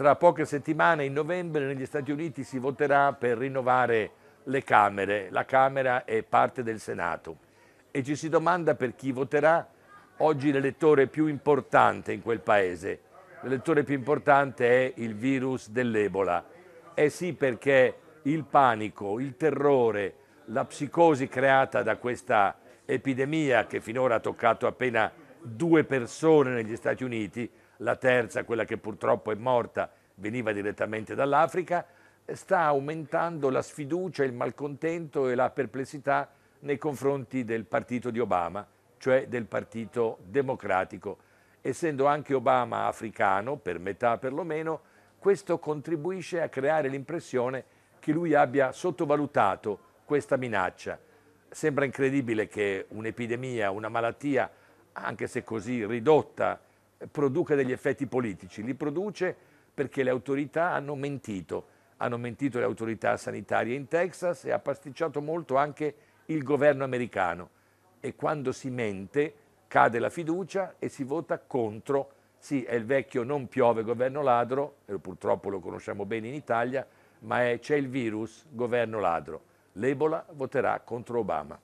Tra poche settimane, in novembre, negli Stati Uniti si voterà per rinnovare le Camere, la Camera è parte del Senato e ci si domanda per chi voterà oggi l'elettore più importante in quel paese. L'elettore più importante è il virus dell'Ebola. Eh sì perché il panico, il terrore, la psicosi creata da questa epidemia che finora ha toccato appena due persone negli Stati Uniti la terza, quella che purtroppo è morta, veniva direttamente dall'Africa, sta aumentando la sfiducia, il malcontento e la perplessità nei confronti del partito di Obama, cioè del partito democratico. Essendo anche Obama africano, per metà perlomeno, questo contribuisce a creare l'impressione che lui abbia sottovalutato questa minaccia. Sembra incredibile che un'epidemia, una malattia, anche se così ridotta produca degli effetti politici, li produce perché le autorità hanno mentito, hanno mentito le autorità sanitarie in Texas e ha pasticciato molto anche il governo americano e quando si mente cade la fiducia e si vota contro, sì è il vecchio non piove governo ladro, purtroppo lo conosciamo bene in Italia, ma è, c'è il virus governo ladro, l'Ebola voterà contro Obama.